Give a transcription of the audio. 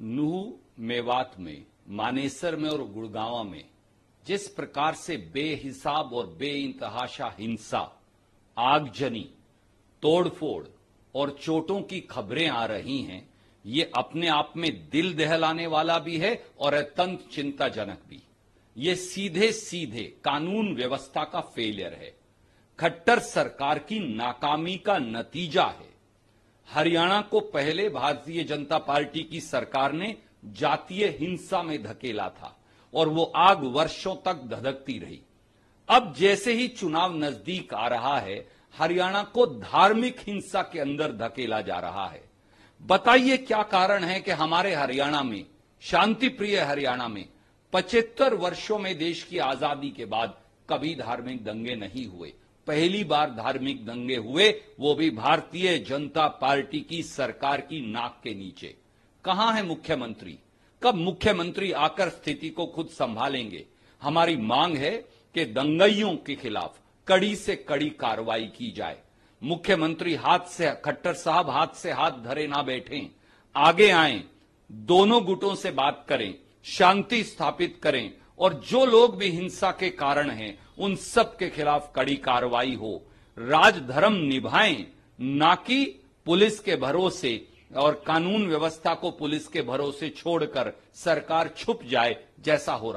नूह मेवात में मानेसर में और गुड़गावा में जिस प्रकार से बेहिसाब और बे इंतहाशा हिंसा आगजनी तोड़फोड़ और चोटों की खबरें आ रही हैं ये अपने आप में दिल दहलाने वाला भी है और अत्यंत चिंताजनक भी ये सीधे सीधे कानून व्यवस्था का फेलियर है खट्टर सरकार की नाकामी का नतीजा है हरियाणा को पहले भारतीय जनता पार्टी की सरकार ने जातीय हिंसा में धकेला था और वो आग वर्षों तक धधकती रही अब जैसे ही चुनाव नजदीक आ रहा है हरियाणा को धार्मिक हिंसा के अंदर धकेला जा रहा है बताइए क्या कारण है कि हमारे हरियाणा में शांति प्रिय हरियाणा में पचहत्तर वर्षों में देश की आजादी के बाद कभी धार्मिक दंगे नहीं हुए पहली बार धार्मिक दंगे हुए वो भी भारतीय जनता पार्टी की सरकार की नाक के नीचे कहां है मुख्यमंत्री कब मुख्यमंत्री आकर स्थिति को खुद संभालेंगे हमारी मांग है कि दंगइयों के खिलाफ कड़ी से कड़ी कार्रवाई की जाए मुख्यमंत्री हाथ से खट्टर साहब हाथ से हाथ धरे ना बैठें आगे आए दोनों गुटों से बात करें शांति स्थापित करें और जो लोग भी हिंसा के कारण हैं उन सब के खिलाफ कड़ी कार्रवाई हो राजधर्म निभाएं ना कि पुलिस के भरोसे और कानून व्यवस्था को पुलिस के भरोसे छोड़कर सरकार छुप जाए जैसा हो रहा